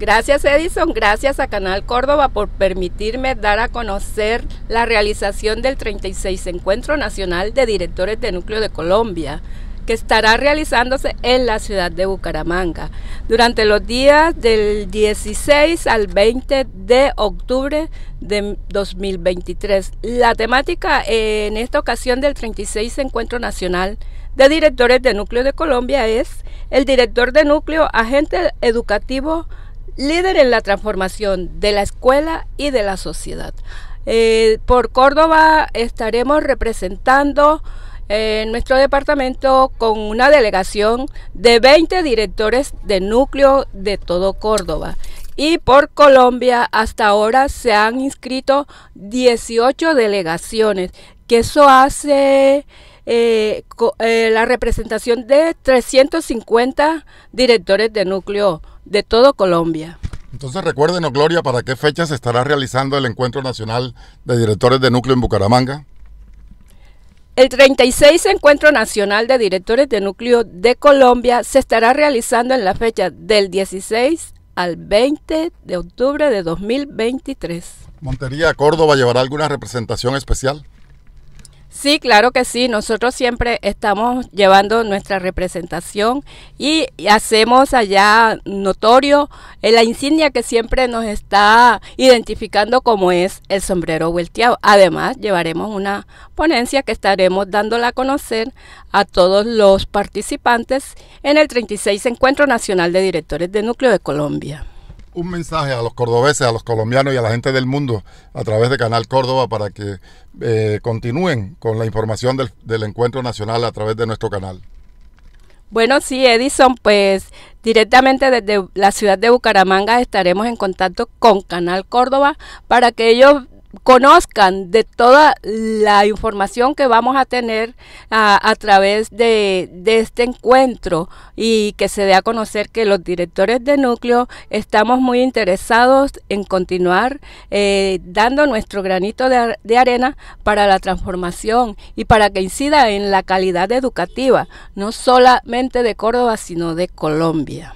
Gracias Edison, gracias a Canal Córdoba por permitirme dar a conocer la realización del 36 Encuentro Nacional de Directores de Núcleo de Colombia que estará realizándose en la ciudad de Bucaramanga durante los días del 16 al 20 de octubre de 2023. La temática en esta ocasión del 36 Encuentro Nacional de Directores de Núcleo de Colombia es el director de núcleo, agente educativo, líder en la transformación de la escuela y de la sociedad. Eh, por Córdoba estaremos representando en eh, nuestro departamento con una delegación de 20 directores de núcleo de todo Córdoba. Y por Colombia hasta ahora se han inscrito 18 delegaciones, que eso hace eh, eh, la representación de 350 directores de núcleo de todo Colombia. Entonces recuérdenos, Gloria, ¿para qué fecha se estará realizando el Encuentro Nacional de Directores de Núcleo en Bucaramanga? El 36 Encuentro Nacional de Directores de Núcleo de Colombia se estará realizando en la fecha del 16 al 20 de octubre de 2023. ¿Montería Córdoba llevará alguna representación especial? Sí, claro que sí. Nosotros siempre estamos llevando nuestra representación y hacemos allá notorio eh, la insignia que siempre nos está identificando como es el sombrero vuelteado. Además, llevaremos una ponencia que estaremos dándola a conocer a todos los participantes en el 36 Encuentro Nacional de Directores de Núcleo de Colombia un mensaje a los cordobeses, a los colombianos y a la gente del mundo a través de Canal Córdoba para que eh, continúen con la información del encuentro nacional a través de nuestro canal? Bueno, sí, Edison, pues directamente desde la ciudad de Bucaramanga estaremos en contacto con Canal Córdoba para que ellos conozcan de toda la información que vamos a tener a, través de, este encuentro y que se dé a conocer que los directores de núcleo estamos muy interesados en continuar eh, dando nuestro granito de, arena para la transformación y para que incida en la calidad educativa, no solamente de Córdoba, sino de Colombia.